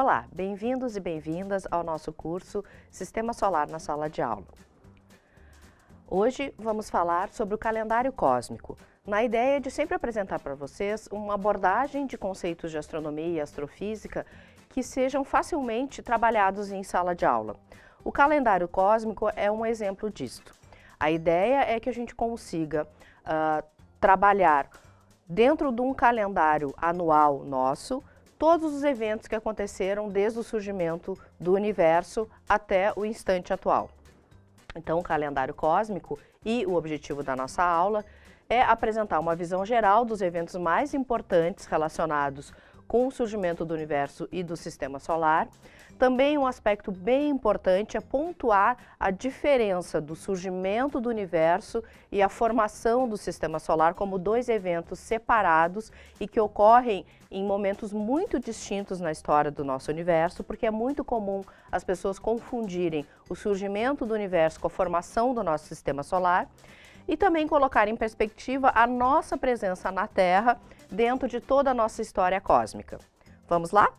Olá, bem-vindos e bem-vindas ao nosso curso Sistema Solar na Sala de Aula. Hoje vamos falar sobre o calendário cósmico, na ideia de sempre apresentar para vocês uma abordagem de conceitos de astronomia e astrofísica que sejam facilmente trabalhados em sala de aula. O calendário cósmico é um exemplo disto. A ideia é que a gente consiga uh, trabalhar dentro de um calendário anual nosso todos os eventos que aconteceram desde o surgimento do universo até o instante atual. Então, o calendário cósmico e o objetivo da nossa aula é apresentar uma visão geral dos eventos mais importantes relacionados com o surgimento do universo e do sistema solar, também um aspecto bem importante é pontuar a diferença do surgimento do universo e a formação do sistema solar como dois eventos separados e que ocorrem em momentos muito distintos na história do nosso universo, porque é muito comum as pessoas confundirem o surgimento do universo com a formação do nosso sistema solar e também colocar em perspectiva a nossa presença na Terra dentro de toda a nossa história cósmica. Vamos lá?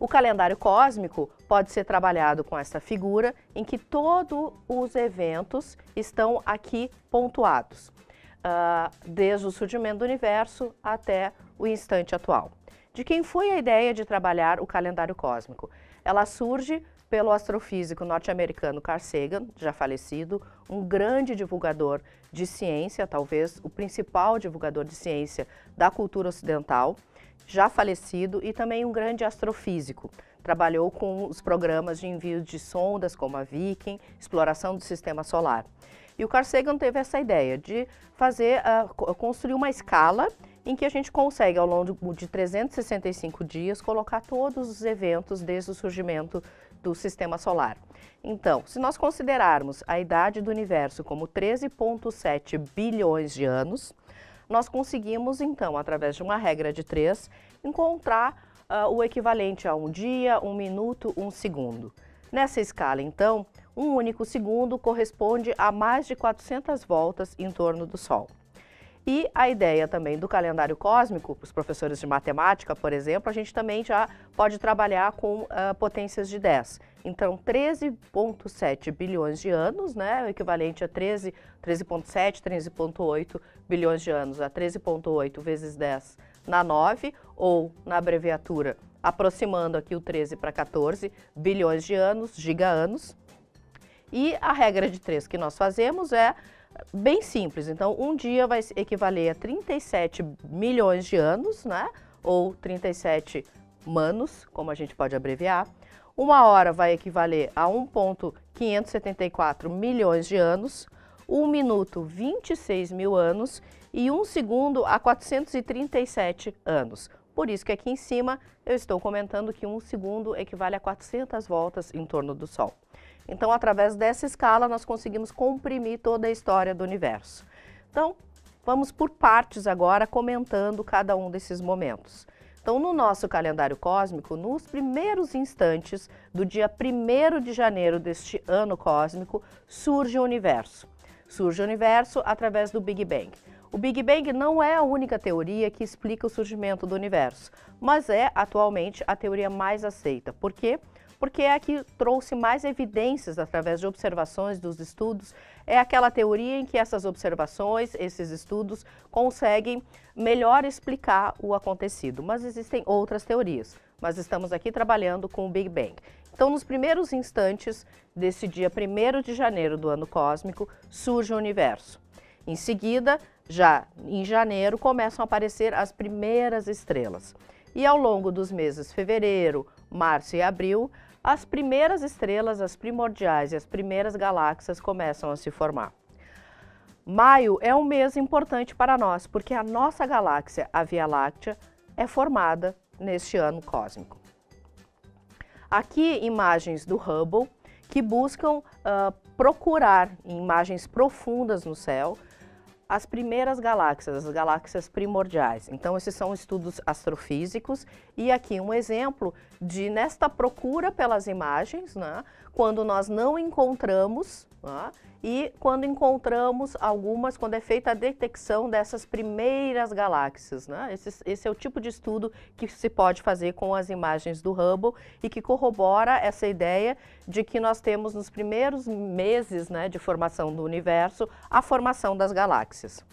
O calendário cósmico pode ser trabalhado com essa figura em que todos os eventos estão aqui pontuados, uh, desde o surgimento do universo até o instante atual. De quem foi a ideia de trabalhar o calendário cósmico? Ela surge pelo astrofísico norte-americano Carl Sagan, já falecido, um grande divulgador de ciência, talvez o principal divulgador de ciência da cultura ocidental já falecido, e também um grande astrofísico. Trabalhou com os programas de envio de sondas, como a Viking, exploração do sistema solar. E o Carl Sagan teve essa ideia de fazer, uh, construir uma escala em que a gente consegue, ao longo de 365 dias, colocar todos os eventos desde o surgimento do sistema solar. Então, se nós considerarmos a idade do universo como 13,7 bilhões de anos, nós conseguimos, então, através de uma regra de três, encontrar uh, o equivalente a um dia, um minuto, um segundo. Nessa escala, então, um único segundo corresponde a mais de 400 voltas em torno do Sol. E a ideia também do calendário cósmico, para os professores de matemática, por exemplo, a gente também já pode trabalhar com uh, potências de 10. Então, 13,7 bilhões de anos, né, o equivalente a 13, 13,7, 13,8 bilhões de anos, a é 13,8 vezes 10 na 9, ou na abreviatura, aproximando aqui o 13 para 14 bilhões de anos, giga-anos. E a regra de 3 que nós fazemos é bem simples. Então, um dia vai equivaler a 37 milhões de anos, né? Ou 37 manos, como a gente pode abreviar. Uma hora vai equivaler a 1,574 milhões de anos, um minuto 26 mil anos e um segundo a 437 anos. Por isso que aqui em cima eu estou comentando que um segundo equivale a 400 voltas em torno do Sol. Então, através dessa escala, nós conseguimos comprimir toda a história do universo. Então, vamos por partes agora, comentando cada um desses momentos. Então, no nosso calendário cósmico, nos primeiros instantes do dia 1 de janeiro deste ano cósmico, surge o universo. Surge o universo através do Big Bang. O Big Bang não é a única teoria que explica o surgimento do universo, mas é atualmente a teoria mais aceita. Por quê? Porque é a que trouxe mais evidências através de observações dos estudos. É aquela teoria em que essas observações, esses estudos, conseguem melhor explicar o acontecido. Mas existem outras teorias. Mas estamos aqui trabalhando com o Big Bang. Então, nos primeiros instantes desse dia 1 de janeiro do ano cósmico, surge o universo. Em seguida, já em janeiro começam a aparecer as primeiras estrelas. E ao longo dos meses fevereiro, março e abril, as primeiras estrelas, as primordiais e as primeiras galáxias começam a se formar. Maio é um mês importante para nós, porque a nossa galáxia, a Via Láctea, é formada neste ano cósmico. Aqui imagens do Hubble que buscam uh, procurar imagens profundas no céu as primeiras galáxias, as galáxias primordiais. Então, esses são estudos astrofísicos e aqui um exemplo de, nesta procura pelas imagens, né, quando nós não encontramos e quando encontramos algumas, quando é feita a detecção dessas primeiras galáxias. Né? Esse, esse, é o tipo de estudo que se pode fazer com as imagens do Hubble e que corrobora essa ideia de que nós temos nos primeiros meses né, de formação do universo a formação das galáxias.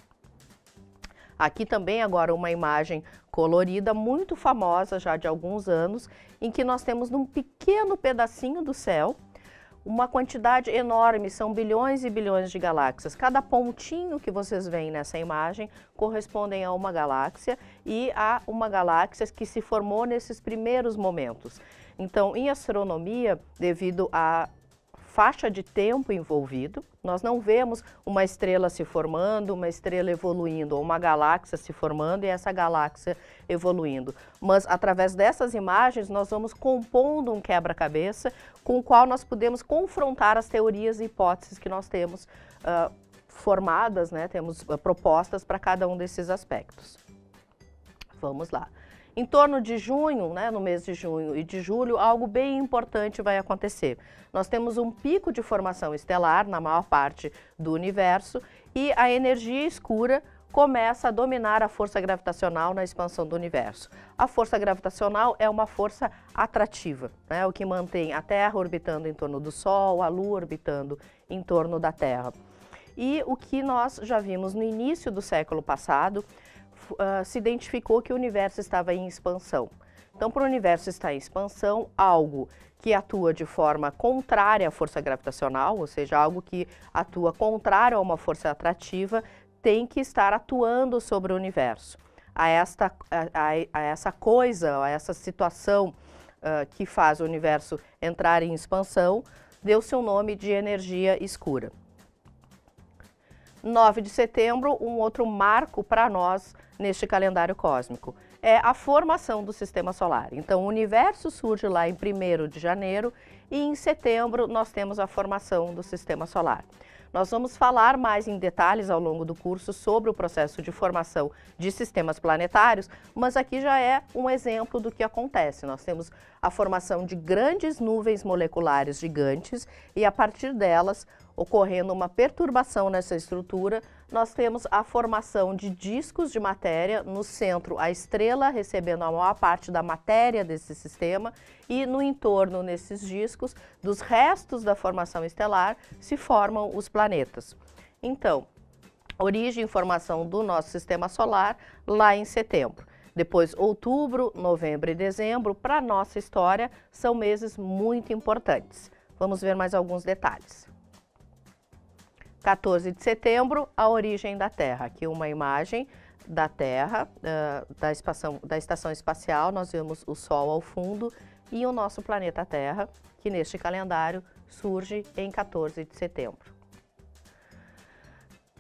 Aqui também agora uma imagem colorida muito famosa já de alguns anos, em que nós temos num pequeno pedacinho do céu uma quantidade enorme, são bilhões e bilhões de galáxias. Cada pontinho que vocês veem nessa imagem correspondem a uma galáxia e a uma galáxia que se formou nesses primeiros momentos. Então, em astronomia, devido à faixa de tempo envolvido. Nós não vemos uma estrela se formando, uma estrela evoluindo, ou uma galáxia se formando e essa galáxia evoluindo. Mas através dessas imagens nós vamos compondo um quebra-cabeça com o qual nós podemos confrontar as teorias e hipóteses que nós temos uh, formadas, né? temos uh, propostas para cada um desses aspectos. Vamos lá. Em torno de junho, né, no mês de junho e de julho, algo bem importante vai acontecer. Nós temos um pico de formação estelar na maior parte do universo e a energia escura começa a dominar a força gravitacional na expansão do universo. A força gravitacional é uma força atrativa, né, o que mantém a Terra orbitando em torno do Sol, a Lua orbitando em torno da Terra. E o que nós já vimos no início do século passado uh, se identificou que o universo estava em expansão. Então, para o universo estar em expansão, algo que atua de forma contrária à força gravitacional, ou seja, algo que atua contrário a uma força atrativa, tem que estar atuando sobre o universo. A, esta, a, a, a essa coisa, a essa situação uh, que faz o universo entrar em expansão, deu-se o um nome de energia escura. 9 de setembro, um outro marco para nós neste calendário cósmico. É a formação do sistema solar. Então, o universo surge lá em 1 de janeiro e em setembro nós temos a formação do sistema solar. Nós vamos falar mais em detalhes ao longo do curso sobre o processo de formação de sistemas planetários, mas aqui já é um exemplo do que acontece. Nós temos a formação de grandes nuvens moleculares gigantes e a partir delas ocorrendo uma perturbação nessa estrutura, nós temos a formação de discos de matéria, no centro a estrela recebendo a maior parte da matéria desse sistema, e no entorno nesses discos, dos restos da formação estelar, se formam os planetas. Então, origem e formação do nosso sistema solar lá em setembro. Depois, outubro, novembro e dezembro, para a nossa história, são meses muito importantes. Vamos ver mais alguns detalhes. 14 de setembro, a origem da Terra. Aqui uma imagem da Terra, uh, da, espação, da estação espacial, nós vemos o Sol ao fundo e o nosso planeta Terra, que neste calendário surge em 14 de setembro.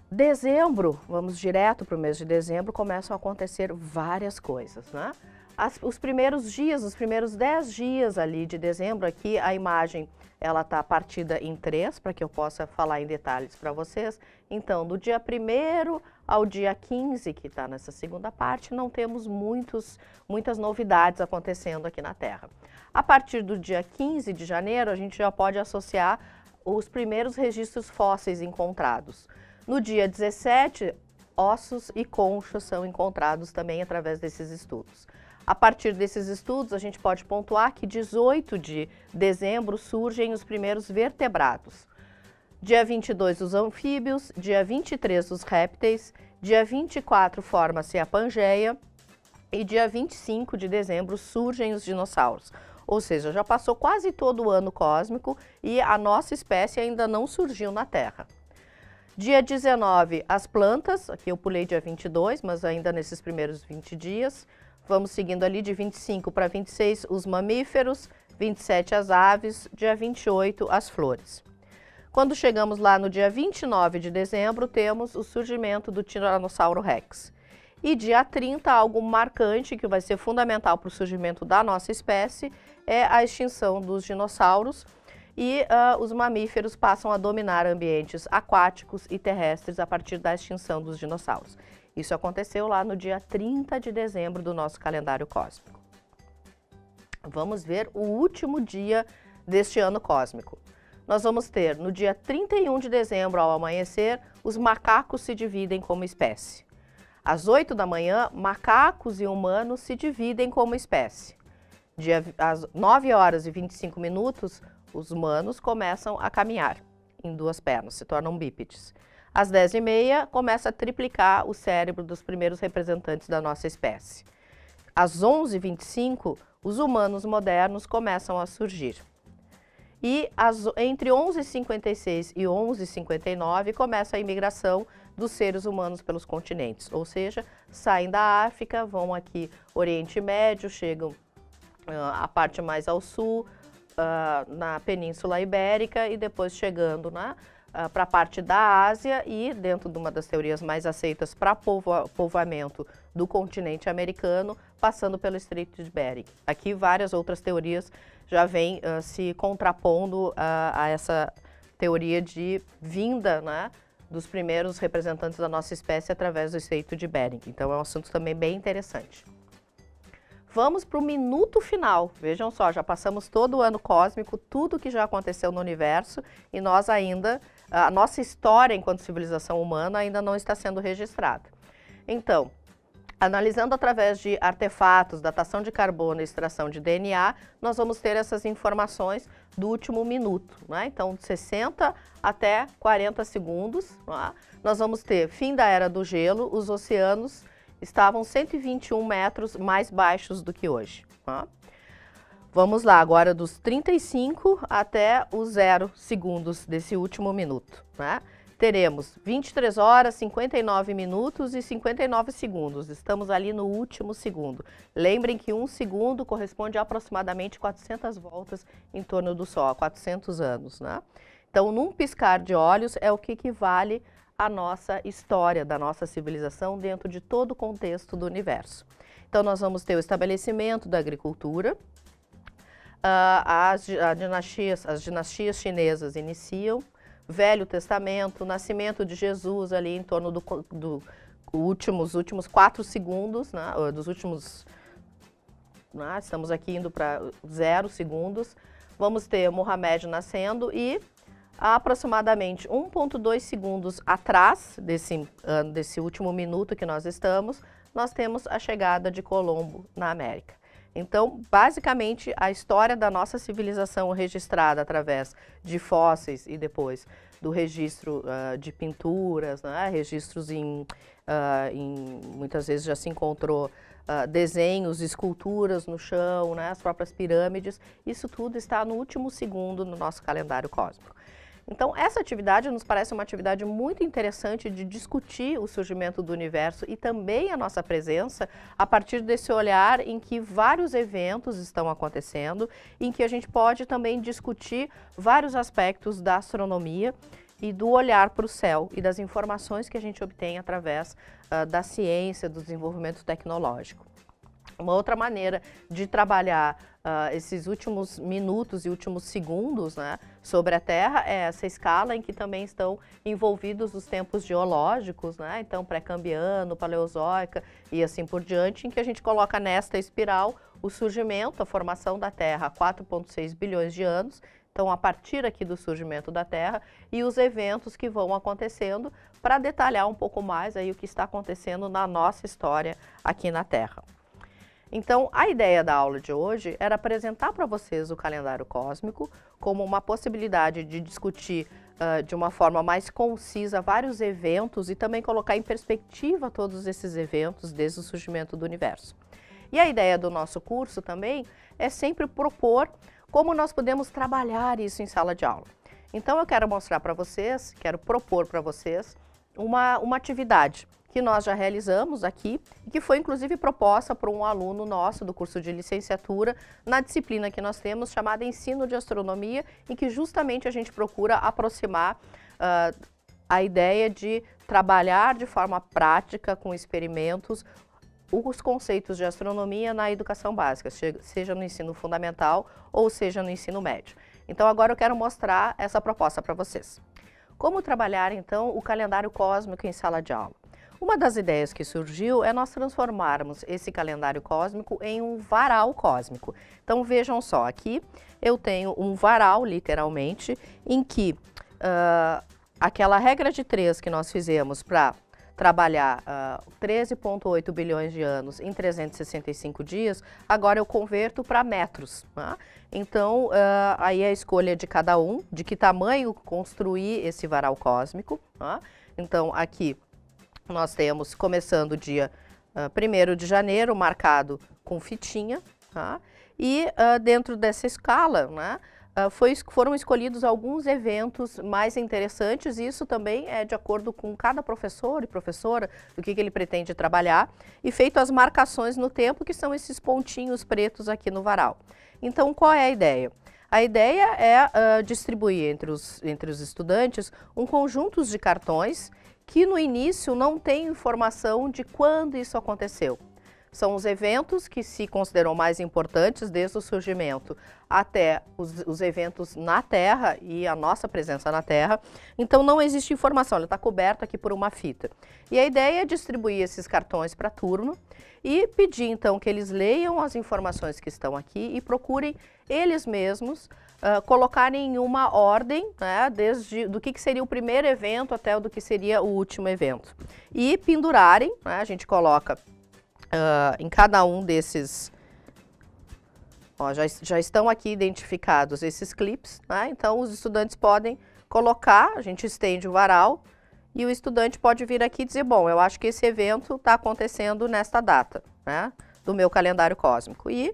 Dezembro, vamos direto para o mês de dezembro, começam a acontecer várias coisas, né? As, os primeiros dias, os primeiros 10 dias ali de dezembro, aqui a imagem ela está partida em três, para que eu possa falar em detalhes para vocês. Então, do dia 1 ao dia 15, que está nessa segunda parte, não temos muitos, muitas novidades acontecendo aqui na Terra. A partir do dia 15 de janeiro, a gente já pode associar os primeiros registros fósseis encontrados. No dia 17, ossos e conchas são encontrados também através desses estudos. A partir desses estudos, a gente pode pontuar que 18 de dezembro surgem os primeiros vertebrados. Dia 22, os anfíbios, dia 23, os répteis, dia 24, forma-se a Pangeia e dia 25 de dezembro surgem os dinossauros. Ou seja, já passou quase todo o ano cósmico e a nossa espécie ainda não surgiu na Terra. Dia 19, as plantas, aqui eu pulei dia 22, mas ainda nesses primeiros 20 dias. Vamos seguindo ali de 25 para 26 os mamíferos, 27 as aves, dia 28 as flores. Quando chegamos lá no dia 29 de dezembro, temos o surgimento do Tiranossauro Rex. E dia 30, algo marcante que vai ser fundamental para o surgimento da nossa espécie é a extinção dos dinossauros, e uh, os mamíferos passam a dominar ambientes aquáticos e terrestres a partir da extinção dos dinossauros. Isso aconteceu lá no dia 30 de dezembro do nosso calendário cósmico. Vamos ver o último dia deste ano cósmico. Nós vamos ter no dia 31 de dezembro, ao amanhecer, os macacos se dividem como espécie. Às 8 da manhã, macacos e humanos se dividem como espécie. Dia, às 9 horas e 25 minutos, os humanos começam a caminhar em duas pernas, se tornam bípedes. Às 10 e meia, começa a triplicar o cérebro dos primeiros representantes da nossa espécie. Às 11h25, os humanos modernos começam a surgir. E as, entre 11h56 e 11h59 começa a imigração dos seres humanos pelos continentes, ou seja, saem da África, vão aqui Oriente Médio, chegam uh, a parte mais ao sul, uh, na Península Ibérica e depois chegando Uh, ah, para a parte da Ásia e, dentro de uma das teorias mais aceitas para povo povoamento do continente americano, passando pelo Estreito de Bering. Aqui várias outras teorias já vêm uh, se contrapondo uh, a essa teoria de vinda né, dos primeiros representantes da nossa espécie através do Estreito de Bering. Então é um assunto também bem interessante. Vamos para o minuto final. Vejam só, já passamos todo o ano cósmico, tudo que já aconteceu no universo e nós ainda, a nossa história enquanto civilização humana ainda não está sendo registrada. Então, Analisando através de artefatos, datação de carbono e extração de DNA, nós vamos ter essas informações do último minuto. Né? Então, de 60 até 40 segundos, né? nós vamos ter fim da era do gelo, os oceanos estavam 121 metros mais baixos do que hoje. Tá? Vamos lá, agora dos 35 até os 0 segundos desse último minuto. Né? Teremos 23 horas, 59 minutos e 59 segundos. Estamos ali no último segundo. Lembrem que um segundo corresponde a aproximadamente 400 voltas em torno do Sol, 400 anos. Né? Então, num piscar de olhos é o que equivale a a nossa história, da nossa civilização dentro de todo o contexto do universo. Então, nós vamos ter o estabelecimento da agricultura, ah, as, dinastias, as dinastias chinesas iniciam, Velho Testamento, o nascimento de Jesus ali em torno do, do últimos, últimos quatro segundos, né, ah, dos últimos, né, estamos aqui indo para zero segundos, vamos ter Mohamed nascendo e aproximadamente 1,2 segundos atrás desse, ah, desse último minuto que nós estamos, nós temos a chegada de Colombo na América. Então, basicamente, a história da nossa civilização registrada através de fósseis e depois do registro uh, de pinturas, né? registros em, uh, em, muitas vezes já se encontrou uh, desenhos, esculturas no chão, né? as próprias pirâmides, isso tudo está no último segundo no nosso calendário cósmico. Então, essa atividade nos parece uma atividade muito interessante de discutir o surgimento do universo e também a nossa presença a partir desse olhar em que vários eventos estão acontecendo, em que a gente pode também discutir vários aspectos da astronomia e do olhar para o céu e das informações que a gente obtém através uh, da ciência, do desenvolvimento tecnológico. Uma outra maneira de trabalhar uh, esses últimos minutos e últimos segundos né, sobre a Terra é essa escala em que também estão envolvidos os tempos geológicos, né, então pré-cambiano, paleozoica e assim por diante, em que a gente coloca nesta espiral o surgimento, a formação da Terra há 4,6 bilhões de anos, então a partir aqui do surgimento da Terra e os eventos que vão acontecendo para detalhar um pouco mais aí o que está acontecendo na nossa história aqui na Terra. Então, a ideia da aula de hoje era apresentar para vocês o calendário cósmico como uma possibilidade de discutir uh, de uma forma mais concisa vários eventos e também colocar em perspectiva todos esses eventos desde o surgimento do universo. E a ideia do nosso curso também é sempre propor como nós podemos trabalhar isso em sala de aula. Então, eu quero mostrar para vocês, quero propor para vocês uma, uma atividade que nós já realizamos aqui e que foi inclusive proposta por um aluno nosso do curso de licenciatura na disciplina que nós temos chamada Ensino de Astronomia, em que justamente a gente procura aproximar uh, a ideia de trabalhar de forma prática com experimentos os conceitos de astronomia na educação básica, seja no ensino fundamental ou seja no ensino médio. Então agora eu quero mostrar essa proposta para vocês. Como trabalhar então o calendário cósmico em sala de aula? Uma das ideias que surgiu é nós transformarmos esse calendário cósmico em um varal cósmico. Então vejam só, aqui eu tenho um varal, literalmente, em que uh, aquela regra de três que nós fizemos para trabalhar uh, ah, 13,8 bilhões de anos em 365 dias, agora eu converto para metros. Né? Então, uh, aí é a escolha é de cada um, de que tamanho construir esse varal cósmico. Né? Então, aqui nós temos, começando o dia uh, ah, 1 de janeiro, marcado com fitinha, tá? e uh, dentro dessa escala, né, uh, foi, foram escolhidos alguns eventos mais interessantes, isso também é de acordo com cada professor e professora, do que, que ele pretende trabalhar, e feito as marcações no tempo, que são esses pontinhos pretos aqui no varal. Então, qual é a ideia? A ideia é uh, distribuir entre os, entre os estudantes um conjunto de cartões que no início não tem informação de quando isso aconteceu. São os eventos que se consideram mais importantes desde o surgimento até os, os eventos na Terra e a nossa presença na Terra. Então não existe informação, ela está coberta aqui por uma fita. E a ideia é distribuir esses cartões para turno e pedir então que eles leiam as informações que estão aqui e procurem eles mesmos uh, colocarem em uma ordem, né, desde do que, que, seria o primeiro evento até o do que seria o último evento. E pendurarem, né, a gente coloca uh, em cada um desses. Ó, já, já estão aqui identificados esses clips, né? Então, os estudantes podem colocar, a gente estende o varal e o estudante pode vir aqui dizer: Bom, eu acho que esse evento está acontecendo nesta data, né? Do meu calendário cósmico. E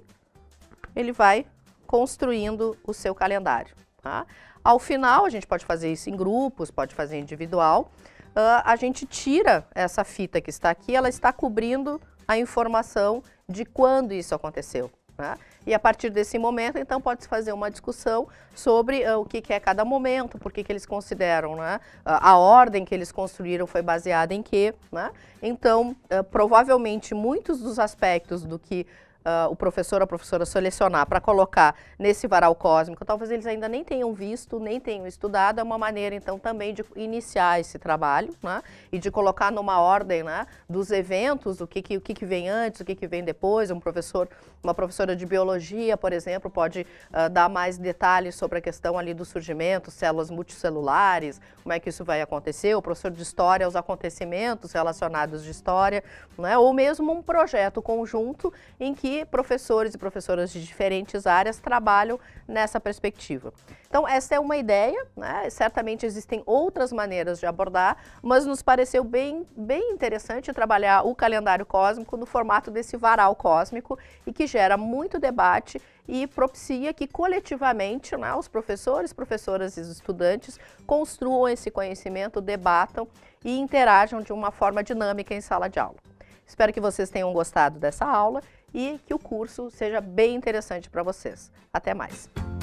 ele vai construindo o seu calendário. Tá? Ao final, a gente pode fazer isso em grupos, pode fazer individual. Uh, a gente tira essa fita que está aqui, ela está cobrindo a informação de quando isso aconteceu. Né? E a partir desse momento, então, pode-se fazer uma discussão sobre uh, o que, que, é cada momento, por que, que eles consideram, né? uh, a ordem que eles construíram foi baseada em quê. Né? Então, uh, provavelmente, muitos dos aspectos do que uh, o professor ou a professora selecionar para colocar nesse varal cósmico, talvez eles ainda nem tenham visto, nem tenham estudado, é uma maneira então também de iniciar esse trabalho né? e de colocar numa ordem né, dos eventos, o que, que, o que, que vem antes, o que, que vem depois, um professor, uma professora de biologia, por exemplo, pode uh, dar mais detalhes sobre a questão ali do surgimento, células multicelulares, como é que isso vai acontecer, o professor de história, os acontecimentos relacionados de história, né? ou mesmo um projeto conjunto em que professores e professoras de diferentes áreas trabalham nessa perspectiva. Então, essa é uma ideia, né? certamente existem outras maneiras de abordar, mas nos pareceu bem, bem interessante trabalhar o calendário cósmico no formato desse varal cósmico e que gera muito debate e propicia que coletivamente né, os professores, professoras e estudantes construam esse conhecimento, debatam e interajam de uma forma dinâmica em sala de aula. Espero que vocês tenham gostado dessa aula e que o curso seja bem interessante para vocês. Até mais!